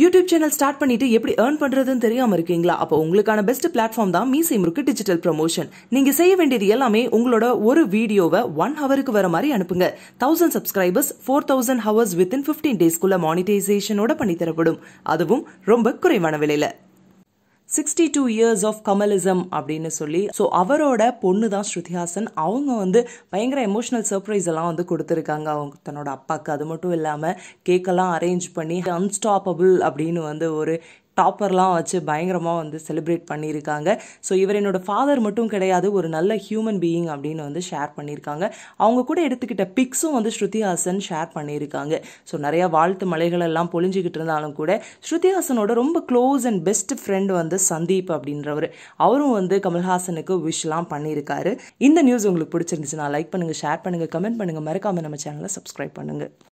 YouTube channel start பண்ணிட்டு எப்படி earn பண்றதுன்னு தெரியாம இருக்கீங்களா அப்போ உங்களுக்கான பெஸ்ட் பிளாட்ஃபார்ம் தான் மீசை சேம்ருக்கு டிஜிட்டல் ப்ரொமோஷன் நீங்க செய்ய வேண்டியது எல்லாமே உங்களோட ஒரு வீடியோவை ஒன் ஹவருக்கு வர மாதிரி அனுப்புங்க thousand subscribers four thousand hours within fifteen டேஸ்க்குள்ள மானிட்டைசேஷனோட பண்ணி தரப்படும் அதுவும் ரொம்ப குறைவான விலையில சிக்ஸ்டி டூ இயர்ஸ் ஆஃப் கமலிசம் அப்படின்னு சொல்லி ஸோ அவரோட பொண்ணு தான் ஸ்ருதிஹாசன் அவங்க வந்து பயங்கர எமோஷனல் சர்ப்ரைஸ் எல்லாம் வந்து கொடுத்துருக்காங்க அவங்க தன்னோட அப்பாவுக்கு அது மட்டும் இல்லாமல் கேக்கெல்லாம் அரேஞ்ச் பண்ணி அன்ஸ்டாப்பபிள் அப்படின்னு வந்து ஒரு டாப்பர்லாம் வச்சு பயங்கரமாக வந்து செலிப்ரேட் பண்ணியிருக்காங்க ஸோ இவர் என்னோடய ஃபாதர் மட்டும் கிடையாது ஒரு நல்ல ஹியூமன் பீயிங் அப்படின்னு வந்து ஷேர் பண்ணியிருக்காங்க அவங்க கூட எடுத்துக்கிட்ட பிக்ஸும் வந்து ஸ்ருதிஹாசன் ஷேர் பண்ணியிருக்காங்க ஸோ நிறையா வாழ்த்து மலைகள் எல்லாம் பொழிஞ்சிக்கிட்டு இருந்தாலும் கூட ஸ்ருதிஹாசனோட ரொம்ப க்ளோஸ் அண்ட் பெஸ்ட் ஃப்ரெண்ட் வந்து சந்தீப் அப்படின்றவர் அவரும் வந்து கமல்ஹாசனுக்கு விஷ்லாம் பண்ணியிருக்காரு இந்த நியூஸ் உங்களுக்கு பிடிச்சிருந்துச்சுன்னா லைக் பண்ணுங்கள் ஷேர் பண்ணுங்கள் கமெண்ட் பண்ணுங்கள் மறக்காமல் நம்ம சேனலை சப்ஸ்கிரைப் பண்ணுங்கள்